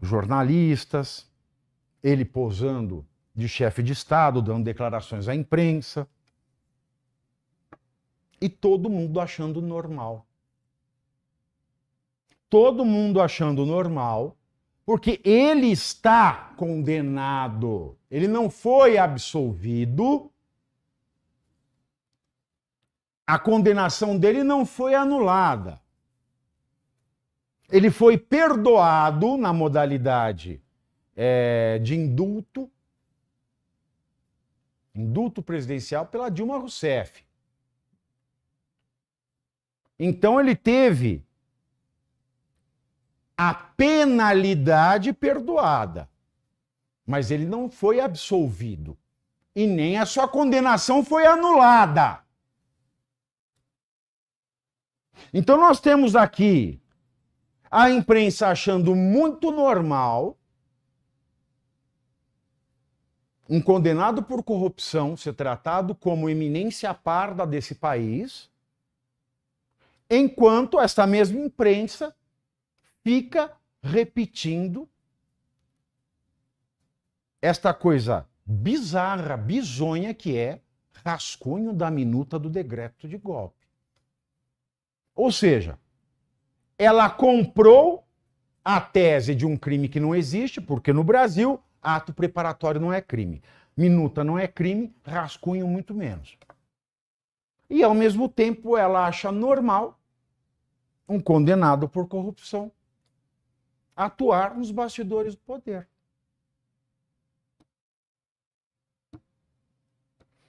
jornalistas, ele posando de chefe de Estado, dando declarações à imprensa. E todo mundo achando normal. Todo mundo achando normal, porque ele está condenado. Ele não foi absolvido. A condenação dele não foi anulada ele foi perdoado na modalidade é, de indulto, indulto presidencial pela Dilma Rousseff. Então ele teve a penalidade perdoada, mas ele não foi absolvido e nem a sua condenação foi anulada. Então nós temos aqui a imprensa achando muito normal um condenado por corrupção ser tratado como eminência parda desse país, enquanto esta mesma imprensa fica repetindo esta coisa bizarra, bizonha que é rascunho da minuta do decreto de golpe. Ou seja, ela comprou a tese de um crime que não existe, porque no Brasil, ato preparatório não é crime. Minuta não é crime, rascunho muito menos. E, ao mesmo tempo, ela acha normal um condenado por corrupção atuar nos bastidores do poder.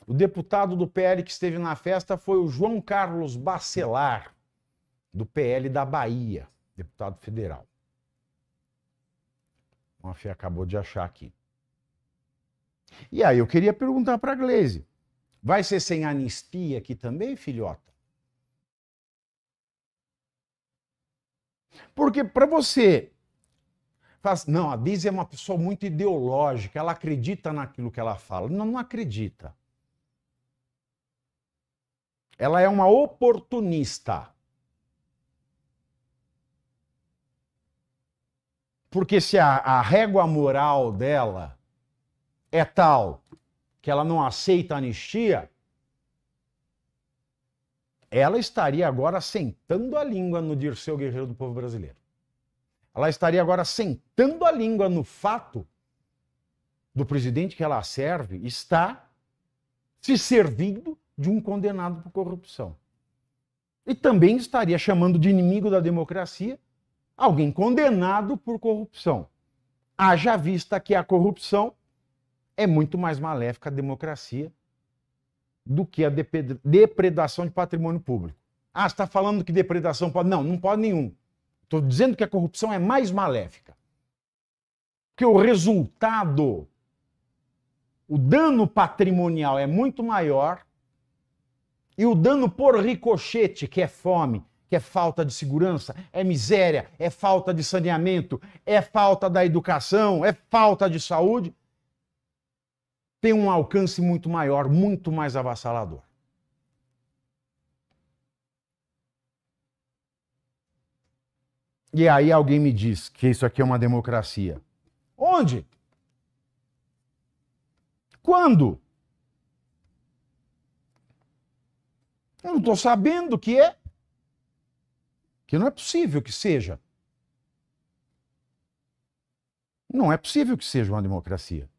O deputado do PL que esteve na festa foi o João Carlos Bacelar do PL da Bahia, deputado federal. Uma Mafia acabou de achar aqui. E aí eu queria perguntar para a Glaze, vai ser sem anistia aqui também, filhota? Porque para você não, a Deise é uma pessoa muito ideológica, ela acredita naquilo que ela fala. Não, não acredita. Ela é uma oportunista. Porque se a, a régua moral dela é tal que ela não aceita anistia, ela estaria agora sentando a língua no Dirceu Guerreiro do povo brasileiro. Ela estaria agora sentando a língua no fato do presidente que ela serve está se servindo de um condenado por corrupção. E também estaria chamando de inimigo da democracia alguém condenado por corrupção. Haja vista que a corrupção é muito mais maléfica à democracia do que a depredação de patrimônio público. Ah, você está falando que depredação pode. Não, não pode nenhum. Estou dizendo que a corrupção é mais maléfica. Porque o resultado, o dano patrimonial é muito maior e o dano por ricochete, que é fome, que é falta de segurança, é miséria, é falta de saneamento, é falta da educação, é falta de saúde, tem um alcance muito maior, muito mais avassalador. E aí alguém me diz que isso aqui é uma democracia. Onde? Quando? Eu não estou sabendo o que é. Que não é possível que seja. Não é possível que seja uma democracia.